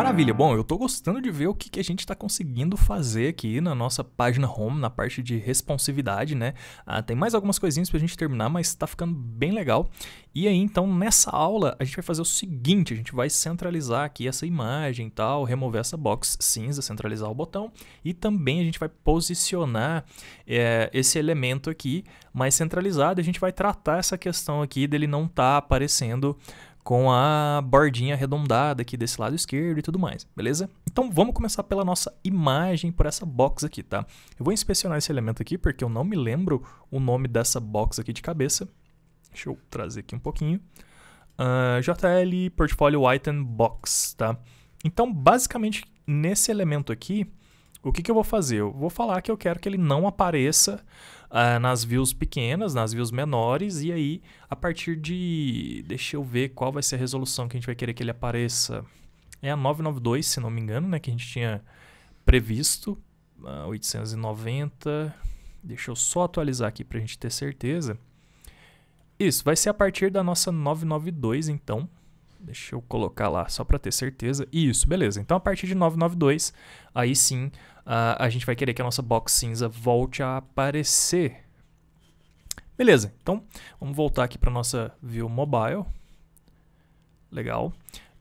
Maravilha. Bom, eu tô gostando de ver o que, que a gente está conseguindo fazer aqui na nossa página home, na parte de responsividade, né? Ah, tem mais algumas coisinhas pra gente terminar, mas tá ficando bem legal. E aí, então, nessa aula, a gente vai fazer o seguinte, a gente vai centralizar aqui essa imagem e tal, remover essa box cinza, centralizar o botão, e também a gente vai posicionar é, esse elemento aqui mais centralizado, a gente vai tratar essa questão aqui dele não estar tá aparecendo com a bordinha arredondada aqui desse lado esquerdo e tudo mais, beleza? Então vamos começar pela nossa imagem, por essa box aqui, tá? Eu vou inspecionar esse elemento aqui porque eu não me lembro o nome dessa box aqui de cabeça. Deixa eu trazer aqui um pouquinho. Uh, ah, JL Portfolio Item Box, tá? Então basicamente nesse elemento aqui, o que, que eu vou fazer? Eu vou falar que eu quero que ele não apareça uh, nas views pequenas, nas views menores, e aí a partir de. Deixa eu ver qual vai ser a resolução que a gente vai querer que ele apareça. É a 992, se não me engano, né? Que a gente tinha previsto. Uh, ah, 890. Deixa eu só atualizar aqui para a gente ter certeza. Isso, vai ser a partir da nossa 992, então. Deixa eu colocar lá só para ter certeza. Isso, beleza. Então, a partir de 992, aí sim Uh, a gente vai querer que a nossa box cinza volte a aparecer. Beleza, então vamos voltar aqui para nossa view mobile. Legal.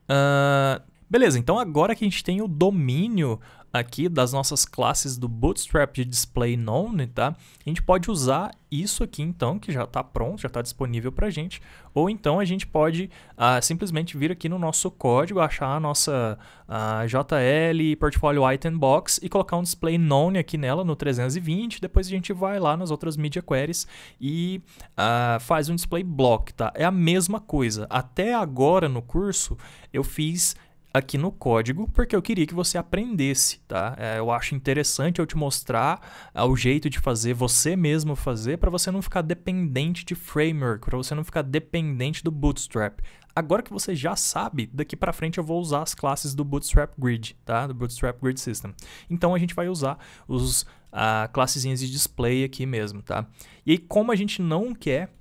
Uh, beleza, então agora que a gente tem o domínio aqui das nossas classes do Bootstrap de Display Known, tá? A gente pode usar isso aqui então, que já está pronto, já está disponível para a gente, ou então a gente pode ah, simplesmente vir aqui no nosso código, achar a nossa ah, JL Portfolio Item Box e colocar um Display Known aqui nela no 320, depois a gente vai lá nas outras Media Queries e ah, faz um Display Block, tá? É a mesma coisa. Até agora no curso eu fiz aqui no código, porque eu queria que você aprendesse, tá? É, eu acho interessante eu te mostrar ah, o jeito de fazer, você mesmo fazer, para você não ficar dependente de framework, para você não ficar dependente do Bootstrap. Agora que você já sabe, daqui para frente eu vou usar as classes do Bootstrap Grid, tá? Do Bootstrap Grid System. Então a gente vai usar os ah, classezinhas de display aqui mesmo, tá? E aí, como a gente não quer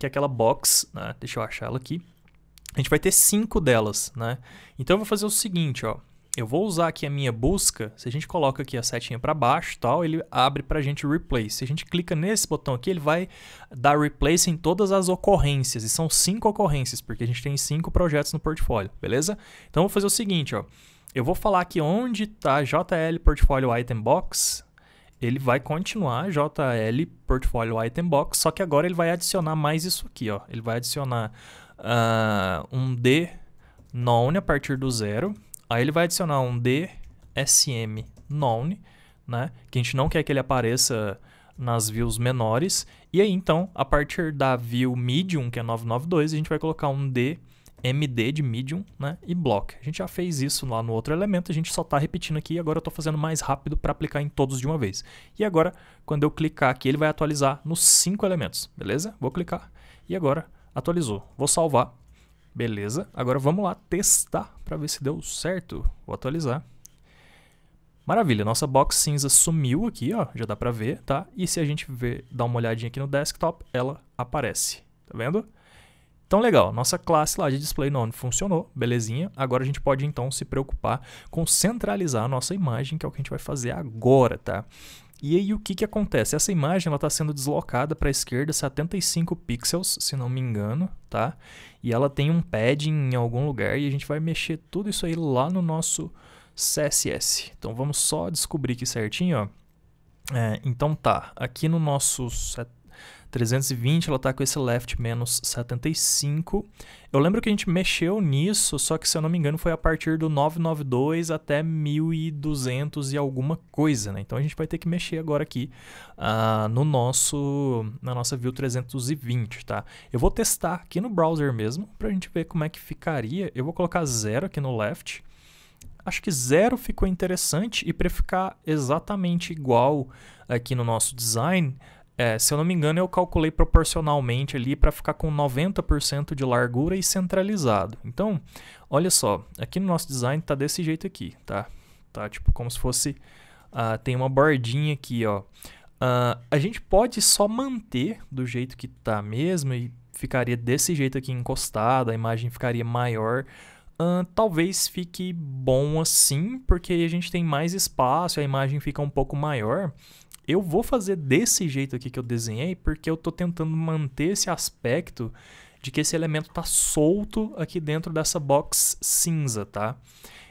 que aquela box, né? deixa eu achar ela aqui, a gente vai ter cinco delas, né? Então eu vou fazer o seguinte, ó. Eu vou usar aqui a minha busca. Se a gente coloca aqui a setinha para baixo, tal, ele abre para a gente replace. Se a gente clica nesse botão aqui, ele vai dar replace em todas as ocorrências. E são cinco ocorrências, porque a gente tem cinco projetos no portfólio, beleza? Então eu vou fazer o seguinte, ó. Eu vou falar aqui onde está JL Portfolio Item Box, ele vai continuar JL Portfolio Item Box, só que agora ele vai adicionar mais isso aqui, ó. Ele vai adicionar uh, um D none a partir do zero. Aí ele vai adicionar um D SM none, né? Que a gente não quer que ele apareça nas views menores. E aí, então, a partir da view medium, que é 992, a gente vai colocar um D MD de medium, né? E block. A gente já fez isso lá no outro elemento, a gente só está repetindo aqui. Agora eu estou fazendo mais rápido para aplicar em todos de uma vez. E agora, quando eu clicar aqui, ele vai atualizar nos cinco elementos, beleza? Vou clicar. E agora Atualizou. Vou salvar. Beleza. Agora vamos lá testar para ver se deu certo. Vou atualizar. Maravilha, nossa box cinza sumiu aqui, ó, já dá para ver, tá? E se a gente ver, dar uma olhadinha aqui no desktop, ela aparece, tá vendo? Então legal, nossa classe lá de display none funcionou, belezinha. Agora a gente pode então se preocupar com centralizar a nossa imagem, que é o que a gente vai fazer agora, tá? E aí o que, que acontece? Essa imagem está sendo deslocada para a esquerda 75 pixels, se não me engano, tá? E ela tem um padding em algum lugar e a gente vai mexer tudo isso aí lá no nosso CSS. Então vamos só descobrir aqui certinho, ó. É, então tá, aqui no nosso 320 ela está com esse left menos 75. Eu lembro que a gente mexeu nisso, só que se eu não me engano foi a partir do 992 até 1200 e alguma coisa, né? Então a gente vai ter que mexer agora aqui uh, no nosso, na nossa view 320, tá? Eu vou testar aqui no browser mesmo para a gente ver como é que ficaria. Eu vou colocar zero aqui no left acho que zero ficou interessante e para ficar exatamente igual aqui no nosso design, é, se eu não me engano, eu calculei proporcionalmente ali para ficar com 90% de largura e centralizado. Então, olha só, aqui no nosso design tá desse jeito aqui, tá? Tá tipo como se fosse... Uh, tem uma bordinha aqui, ó. Uh, a gente pode só manter do jeito que tá mesmo e ficaria desse jeito aqui encostada, a imagem ficaria maior. Uh, talvez fique bom assim, porque a gente tem mais espaço, a imagem fica um pouco maior eu vou fazer desse jeito aqui que eu desenhei, porque eu estou tentando manter esse aspecto de que esse elemento está solto aqui dentro dessa box cinza, tá?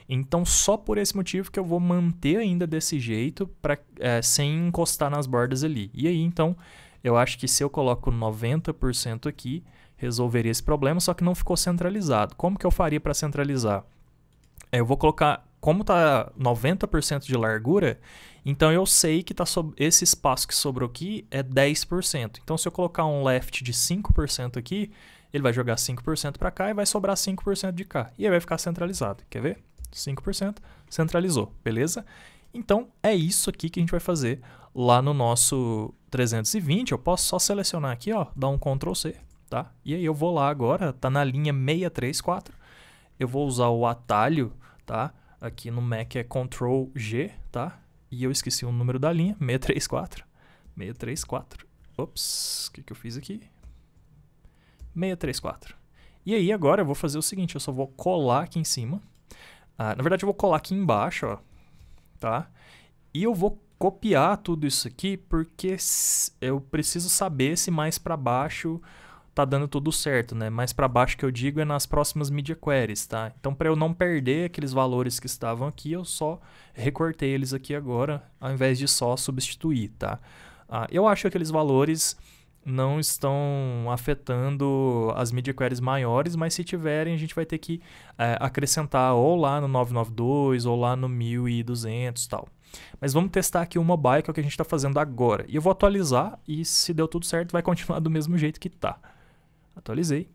Então, só por esse motivo que eu vou manter ainda desse jeito, pra, é, sem encostar nas bordas ali. E aí, então, eu acho que se eu coloco 90% aqui, resolveria esse problema, só que não ficou centralizado. Como que eu faria para centralizar? eu vou colocar como tá 90% de largura, então eu sei que tá sob... esse espaço que sobrou aqui é 10%. Então se eu colocar um left de 5% aqui, ele vai jogar 5% para cá e vai sobrar 5% de cá. E aí vai ficar centralizado. Quer ver? 5% centralizou, beleza? Então é isso aqui que a gente vai fazer lá no nosso 320. Eu posso só selecionar aqui, ó, dar um Ctrl C, tá? E aí eu vou lá agora, tá na linha 634. Eu vou usar o atalho, tá? Aqui no Mac é Ctrl G, tá? E eu esqueci o número da linha, 634. 634. Ops, o que, que eu fiz aqui? 634. E aí agora eu vou fazer o seguinte, eu só vou colar aqui em cima. Ah, na verdade eu vou colar aqui embaixo, ó. Tá? E eu vou copiar tudo isso aqui porque eu preciso saber se mais para baixo tá dando tudo certo, né? Mais para baixo que eu digo é nas próximas media queries, tá? Então, para eu não perder aqueles valores que estavam aqui, eu só recortei eles aqui agora, ao invés de só substituir, tá? Ah, eu acho que aqueles valores não estão afetando as media queries maiores, mas se tiverem, a gente vai ter que é, acrescentar ou lá no 992 ou lá no 1200 tal. Mas vamos testar aqui o mobile, que é o que a gente está fazendo agora. E eu vou atualizar e se deu tudo certo, vai continuar do mesmo jeito que está. Atualizei.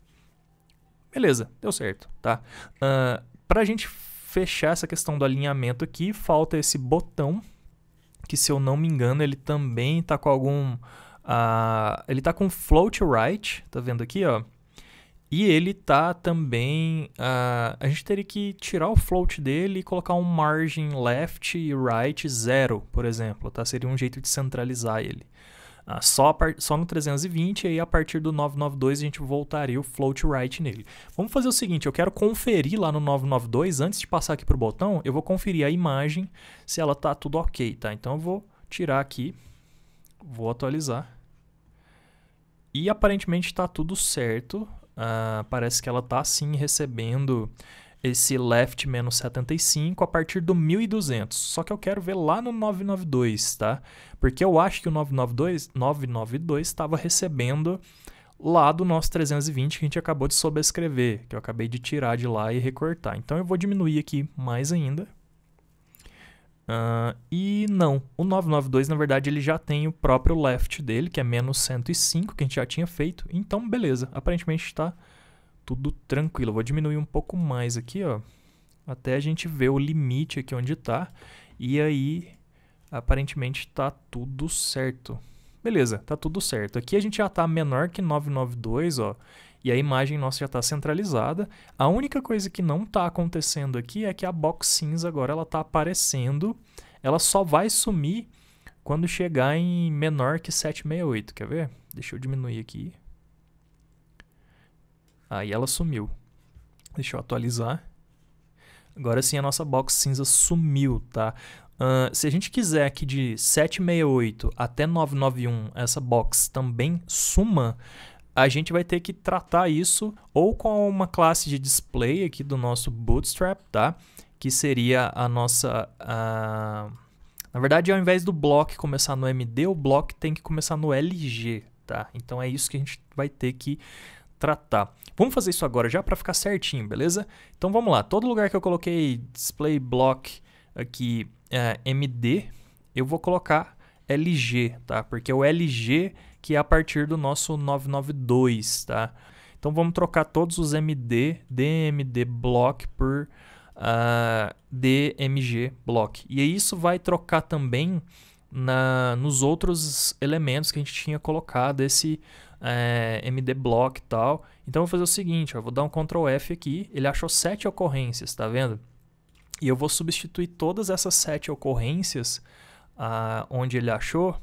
Beleza, deu certo, tá? Uh, ah, para a gente fechar essa questão do alinhamento aqui, falta esse botão, que se eu não me engano, ele também está com algum... Uh, ele está com float right, tá vendo aqui, ó? E ele tá também. Uh, a gente teria que tirar o float dele e colocar um margin left e right zero, por exemplo. Tá? Seria um jeito de centralizar ele. Ah, só, só no 320 e aí a partir do 992 a gente voltaria o float right nele. Vamos fazer o seguinte, eu quero conferir lá no 992, antes de passar aqui para o botão, eu vou conferir a imagem se ela tá tudo ok, tá? Então eu vou tirar aqui, vou atualizar. E aparentemente está tudo certo, ah, parece que ela está sim recebendo esse left menos 75 a partir do 1200. Só que eu quero ver lá no 992, tá? Porque eu acho que o 992 estava recebendo lá do nosso 320 que a gente acabou de sobrescrever, que eu acabei de tirar de lá e recortar. Então eu vou diminuir aqui mais ainda. Uh, e não, o 992 na verdade ele já tem o próprio left dele, que é menos 105, que a gente já tinha feito. Então beleza, aparentemente está tudo tranquilo. vou diminuir um pouco mais aqui, ó, até a gente ver o limite aqui onde está. E aí, aparentemente, está tudo certo. Beleza, tá tudo certo. Aqui a gente já está menor que 992, ó, e a imagem nossa já está centralizada. A única coisa que não está acontecendo aqui é que a box cinza agora ela está aparecendo. Ela só vai sumir quando chegar em menor que 768, quer ver? Deixa eu diminuir aqui. Aí ela sumiu. Deixa eu atualizar. Agora sim a nossa box cinza sumiu, tá? Uh, se a gente quiser que de 768 até 991 essa box também suma, a gente vai ter que tratar isso ou com uma classe de display aqui do nosso Bootstrap, tá? Que seria a nossa... Uh... Na verdade, ao invés do block começar no MD, o block tem que começar no LG, tá? Então é isso que a gente vai ter que tratar. Vamos fazer isso agora já para ficar certinho, beleza? Então vamos lá. Todo lugar que eu coloquei display block aqui é, MD, eu vou colocar LG, tá? Porque é o LG que é a partir do nosso 992, tá? Então vamos trocar todos os MD, DMD block por uh, ah, DMG block. E isso vai trocar também na, nos outros elementos que a gente tinha colocado esse é, MD Block e tal. Então eu vou fazer o seguinte, ó, eu vou dar um Ctrl F aqui, ele achou sete ocorrências, tá vendo? E eu vou substituir todas essas sete ocorrências ah, onde ele achou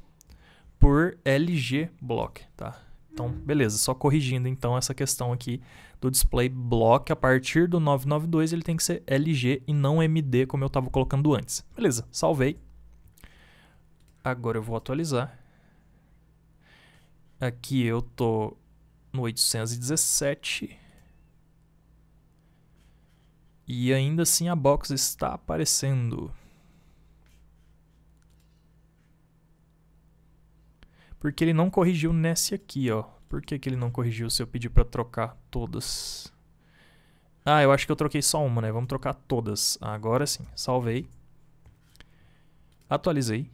por LG Block, tá? Então, beleza, só corrigindo então essa questão aqui do display block, a partir do 992 ele tem que ser LG e não MD como eu estava colocando antes. Beleza, salvei. Agora eu vou atualizar. Aqui eu tô no 817. E ainda assim a box está aparecendo. Porque ele não corrigiu nesse aqui, ó. Por que, que ele não corrigiu se eu pedir para trocar todas? Ah, eu acho que eu troquei só uma, né? Vamos trocar todas. Agora sim. Salvei. Atualizei.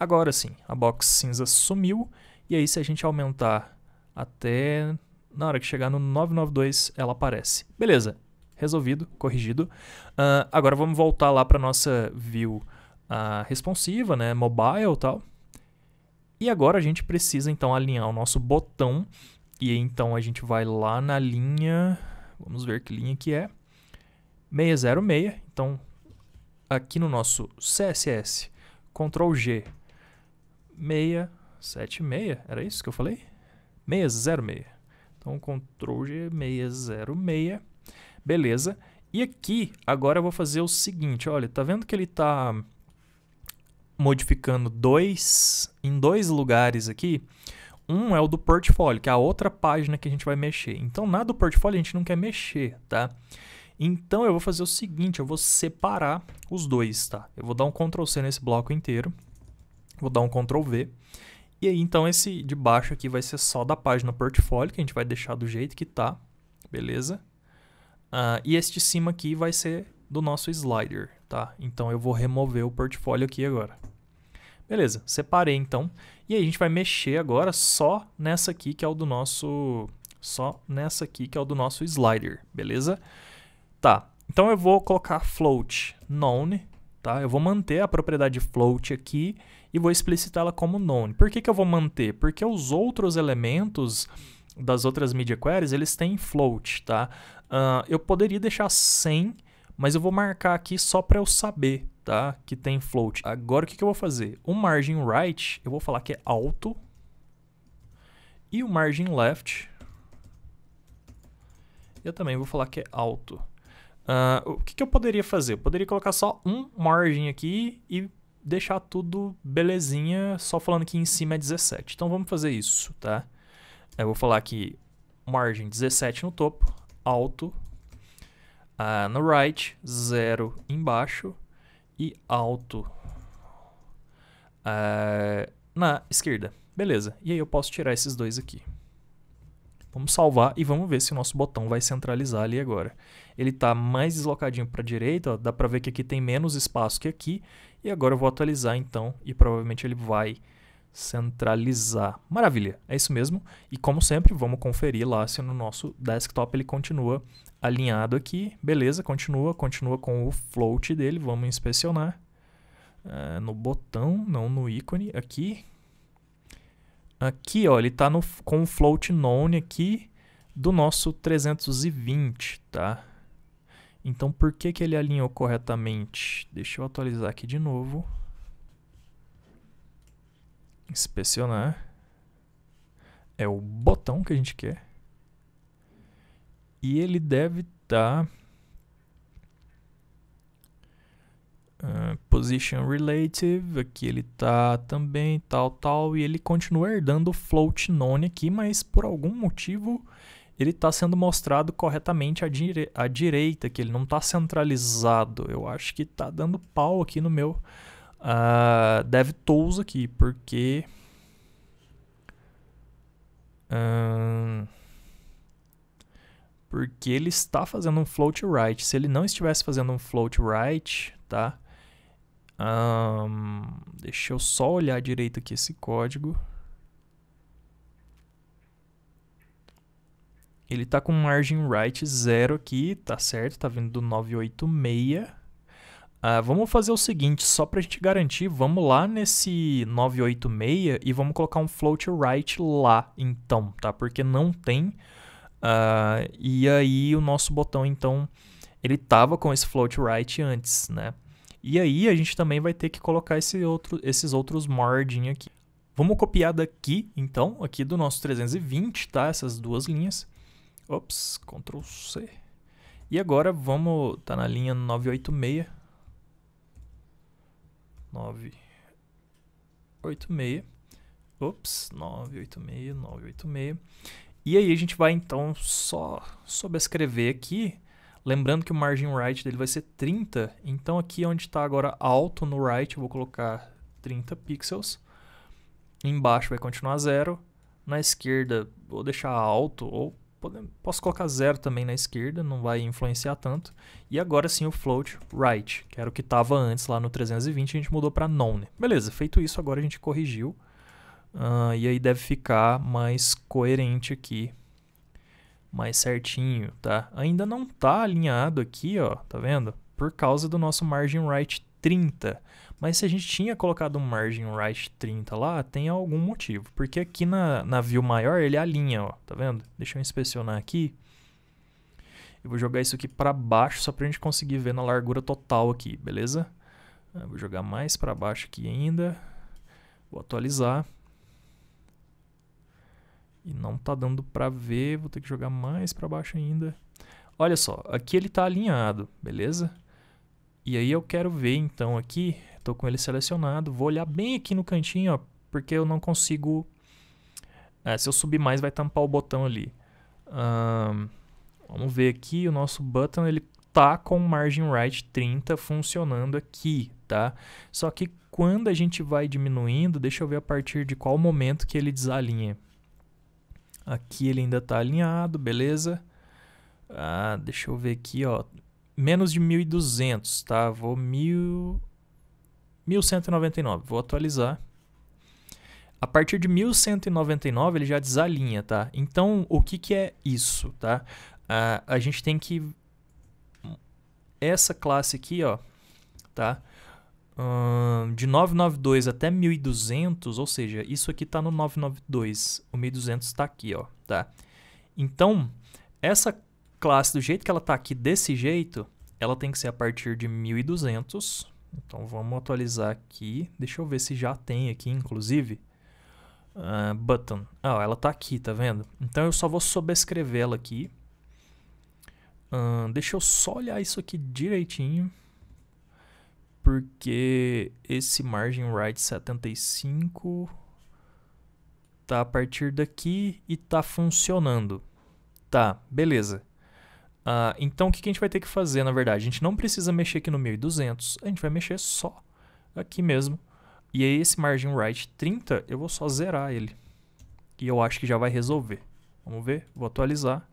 Agora sim, a box cinza sumiu. E aí, se a gente aumentar até na hora que chegar no 992, ela aparece. Beleza, resolvido, corrigido. Uh, agora vamos voltar lá para nossa view uh, responsiva, né, mobile e tal. E agora a gente precisa, então, alinhar o nosso botão. E então, a gente vai lá na linha... Vamos ver que linha que é. 606. Então, aqui no nosso CSS, Ctrl G, 606. 76, era isso que eu falei? 606. Então, Ctrl G 606. É Beleza. E aqui, agora eu vou fazer o seguinte, olha, tá vendo que ele tá modificando dois em dois lugares aqui? Um é o do portfólio, que é a outra página que a gente vai mexer. Então, na do portfólio a gente não quer mexer, tá? Então, eu vou fazer o seguinte, eu vou separar os dois, tá? Eu vou dar um Ctrl C nesse bloco inteiro, vou dar um Ctrl V e aí, então, esse de baixo aqui vai ser só da página portfólio, que a gente vai deixar do jeito que tá, beleza? Uh, e este de cima aqui vai ser do nosso slider, tá? Então, eu vou remover o portfólio aqui agora. Beleza, separei então. E aí, a gente vai mexer agora só nessa aqui, que é o do nosso... Só nessa aqui, que é o do nosso slider, beleza? Tá, então eu vou colocar float known tá? Eu vou manter a propriedade float aqui e vou explicitá-la como none. Por que, que eu vou manter? Porque os outros elementos das outras media queries, eles têm float, tá? Uh, eu poderia deixar sem, mas eu vou marcar aqui só para eu saber, tá? Que tem float. Agora, o que, que eu vou fazer? O margin right, eu vou falar que é alto. E o margin left, eu também vou falar que é alto. Uh, o que, que, eu poderia fazer? Eu poderia colocar só um margem aqui e deixar tudo belezinha, só falando que em cima é 17. Então vamos fazer isso, tá? Eu vou falar aqui margem 17 no topo, alto, uh, no right, 0 embaixo e alto uh, na esquerda. Beleza, e aí eu posso tirar esses dois aqui. Vamos salvar e vamos ver se o nosso botão vai centralizar ali agora. Ele está mais deslocadinho para a direita, ó, dá para ver que aqui tem menos espaço que aqui. E agora eu vou atualizar então e provavelmente ele vai centralizar. Maravilha, é isso mesmo. E como sempre, vamos conferir lá se no nosso desktop ele continua alinhado aqui. Beleza, continua, continua com o float dele. Vamos inspecionar eh, no botão, não no ícone aqui. Aqui, ó, ele está com o float known aqui do nosso 320, tá? Então, por que, que ele alinhou corretamente? Deixa eu atualizar aqui de novo. Inspecionar. É o botão que a gente quer. E ele deve estar... Tá position relative, aqui ele tá também tal, tal, e ele continua herdando o float none aqui, mas por algum motivo ele está sendo mostrado corretamente à, dire à direita, que ele não está centralizado. Eu acho que está dando pau aqui no meu uh, ah, DevTools aqui, porque... porque ele está fazendo um float right. Se ele não estivesse fazendo um float right, tá? Um, deixa eu só olhar direito aqui esse código. Ele tá com margin right 0 aqui, tá certo, tá vindo do 986. Ah, vamos fazer o seguinte, só para a gente garantir, vamos lá nesse 986 e vamos colocar um float right lá, então, tá? Porque não tem. Ah, e aí o nosso botão, então, ele tava com esse float right antes, né? E aí a gente também vai ter que colocar esse outro, esses outros margin aqui. Vamos copiar daqui, então, aqui do nosso 320, tá? Essas duas linhas. Ops, Ctrl C. E agora vamos, tá na linha 986. 986. Ops, 986, 986. E aí a gente vai então só sobrescrever aqui Lembrando que o margin right dele vai ser 30, então aqui é onde está agora alto no right, eu vou colocar 30 pixels. Embaixo vai continuar zero. Na esquerda, vou deixar alto ou posso colocar zero também na esquerda, não vai influenciar tanto. E agora sim o float right, que era o que estava antes lá no 320, a gente mudou para none. Beleza, feito isso, agora a gente corrigiu. Uh, e aí deve ficar mais coerente aqui mais certinho, tá? Ainda não tá alinhado aqui, ó, tá vendo? Por causa do nosso margin right 30. Mas se a gente tinha colocado um margin right 30 lá, tem algum motivo. Porque aqui na, na view maior ele alinha, ó, tá vendo? Deixa eu inspecionar aqui. Eu vou jogar isso aqui para baixo só para a gente conseguir ver na largura total aqui, beleza? Eu vou jogar mais para baixo aqui ainda. Vou atualizar. E não tá dando para ver, vou ter que jogar mais para baixo ainda. Olha só, aqui ele tá alinhado, beleza? E aí eu quero ver então aqui, tô com ele selecionado, vou olhar bem aqui no cantinho, ó, porque eu não consigo... É, se eu subir mais vai tampar o botão ali. Um, vamos ver aqui, o nosso button ele tá com margin right 30 funcionando aqui, tá? Só que quando a gente vai diminuindo, deixa eu ver a partir de qual momento que ele desalinha. Aqui ele ainda está alinhado, beleza? Ah, deixa eu ver aqui, ó. Menos de 1.200, tá? Vou 1.199, vou atualizar. A partir de 1.199 ele já desalinha, tá? Então, o que, que é isso, tá? Ah, a gente tem que... Essa classe aqui, ó, tá? de 992 até 1200, ou seja, isso aqui está no 992, o 1200 está aqui, ó, tá? Então, essa classe, do jeito que ela está aqui, desse jeito, ela tem que ser a partir de 1200. Então, vamos atualizar aqui. Deixa eu ver se já tem aqui, inclusive. Uh, button. Ah, ela está aqui, tá vendo? Então, eu só vou sobrescrevê-la aqui. Uh, deixa eu só olhar isso aqui direitinho porque esse margin right 75 tá a partir daqui e tá funcionando. Tá, beleza. Uh, então, o que, que a gente vai ter que fazer, na verdade? A gente não precisa mexer aqui no 1200, a gente vai mexer só aqui mesmo. E aí, esse margin right 30, eu vou só zerar ele. E eu acho que já vai resolver. Vamos ver? Vou atualizar.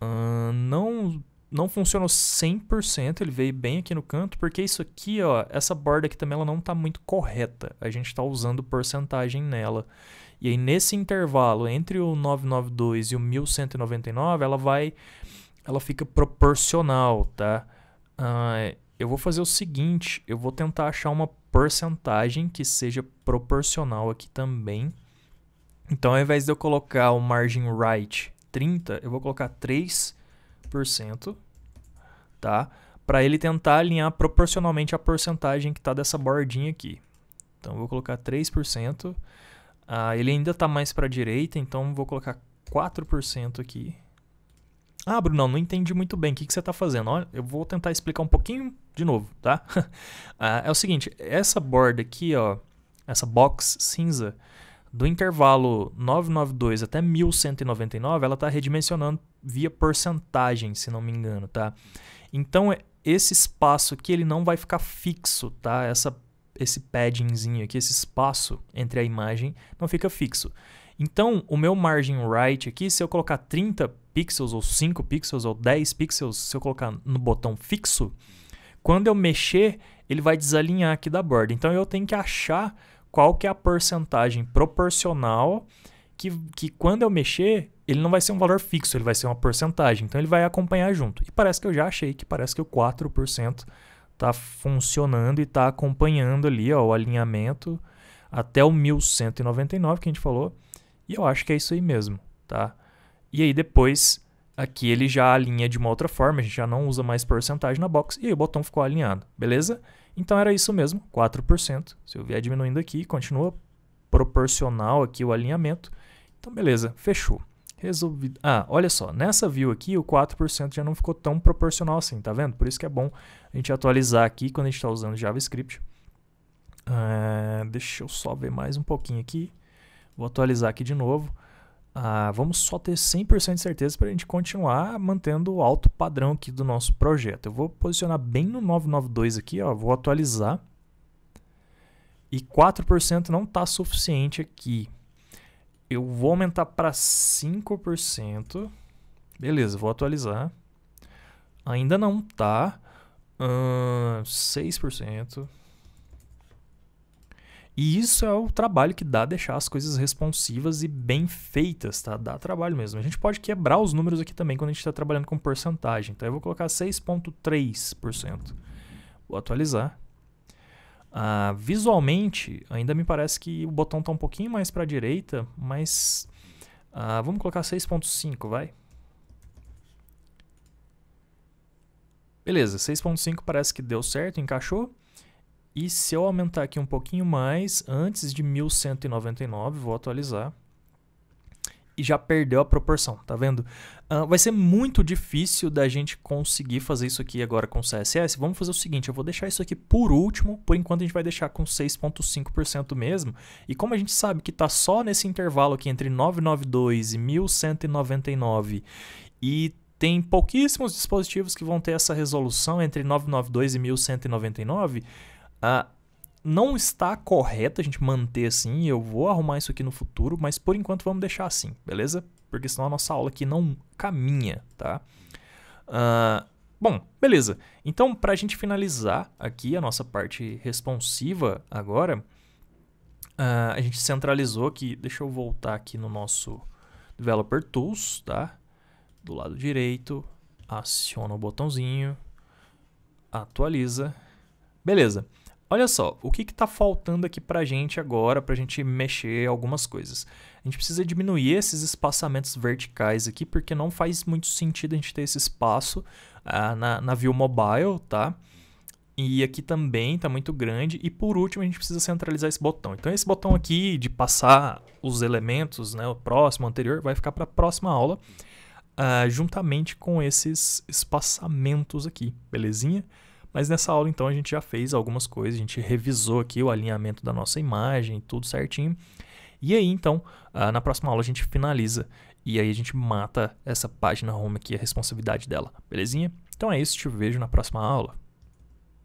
Uh, não não funcionou 100%, ele veio bem aqui no canto, porque isso aqui, ó, essa borda aqui também ela não está muito correta. A gente está usando porcentagem nela. E aí nesse intervalo entre o 992 e o 1199, ela vai ela fica proporcional, tá? Uh, eu vou fazer o seguinte, eu vou tentar achar uma porcentagem que seja proporcional aqui também. Então, ao invés de eu colocar o margin right 30, eu vou colocar 3 7%, tá? Para ele tentar alinhar proporcionalmente a porcentagem que está dessa bordinha aqui. Então vou colocar 3%. Ah, ele ainda está mais para a direita, então vou colocar 4% aqui. Ah, Bruno, não entendi muito bem. O que, que você está fazendo? Olha, eu vou tentar explicar um pouquinho de novo, tá? ah, é o seguinte, essa borda aqui, ó, essa box cinza, do intervalo 992 até 1199, ela está redimensionando via porcentagem, se não me engano, tá? Então, é, esse espaço aqui, ele não vai ficar fixo, tá? Essa, esse paddingzinho aqui, esse espaço entre a imagem, não fica fixo. Então, o meu margin right aqui, se eu colocar 30 pixels, ou 5 pixels, ou 10 pixels, se eu colocar no botão fixo, quando eu mexer, ele vai desalinhar aqui da borda. Então, eu tenho que achar qual que é a porcentagem proporcional que, que quando eu mexer, ele não vai ser um valor fixo, ele vai ser uma porcentagem, então ele vai acompanhar junto. E parece que eu já achei que parece que o 4% está funcionando e está acompanhando ali ó, o alinhamento até o 1199 que a gente falou, e eu acho que é isso aí mesmo, tá? E aí depois aqui ele já alinha de uma outra forma, a gente já não usa mais porcentagem na box, e aí o botão ficou alinhado, beleza? Então era isso mesmo, 4%. Se eu vier diminuindo aqui, continua proporcional aqui o alinhamento. Então beleza, fechou. Resolvi... Ah, olha só, nessa view aqui o 4% já não ficou tão proporcional assim, tá vendo? Por isso que é bom a gente atualizar aqui quando a gente está usando JavaScript. Uh, deixa eu só ver mais um pouquinho aqui. Vou atualizar aqui de novo. Uh, vamos só ter 100% de certeza para a gente continuar mantendo o alto padrão aqui do nosso projeto. Eu vou posicionar bem no 992 aqui, ó, vou atualizar. E 4% não está suficiente aqui eu vou aumentar para 5%. Beleza, vou atualizar. Ainda não tá. Uh, 6%. E isso é o trabalho que dá deixar as coisas responsivas e bem feitas, tá? Dá trabalho mesmo. A gente pode quebrar os números aqui também quando a gente está trabalhando com porcentagem. Então eu vou colocar 6,3%. Vou atualizar. Uh, visualmente, ainda me parece que o botão está um pouquinho mais para a direita, mas uh, vamos colocar 6.5, vai. Beleza, 6.5 parece que deu certo, encaixou. E se eu aumentar aqui um pouquinho mais, antes de 1199, vou atualizar e já perdeu a proporção, tá vendo? Uh, vai ser muito difícil da gente conseguir fazer isso aqui agora com CSS. Vamos fazer o seguinte, eu vou deixar isso aqui por último, por enquanto a gente vai deixar com 6.5% mesmo. E como a gente sabe que está só nesse intervalo aqui entre 992 e 1199 e tem pouquíssimos dispositivos que vão ter essa resolução entre 992 e 1199, uh, não está correto a gente manter assim. Eu vou arrumar isso aqui no futuro, mas por enquanto vamos deixar assim, beleza? Porque senão a nossa aula aqui não caminha, tá? Uh, bom, beleza. Então, para a gente finalizar aqui a nossa parte responsiva agora, uh, a gente centralizou aqui. Deixa eu voltar aqui no nosso Developer Tools, tá? Do lado direito, aciona o botãozinho, atualiza. Beleza. Olha só, o que está faltando aqui para a gente agora, para a gente mexer algumas coisas? A gente precisa diminuir esses espaçamentos verticais aqui, porque não faz muito sentido a gente ter esse espaço ah, na, na view mobile, tá? E aqui também está muito grande. E por último, a gente precisa centralizar esse botão. Então esse botão aqui de passar os elementos, né, o próximo, o anterior, vai ficar para a próxima aula, ah, juntamente com esses espaçamentos aqui, belezinha? Mas nessa aula, então, a gente já fez algumas coisas, a gente revisou aqui o alinhamento da nossa imagem, tudo certinho. E aí, então, ah, na próxima aula a gente finaliza. E aí a gente mata essa página home aqui, a responsabilidade dela, belezinha? Então é isso, te vejo na próxima aula.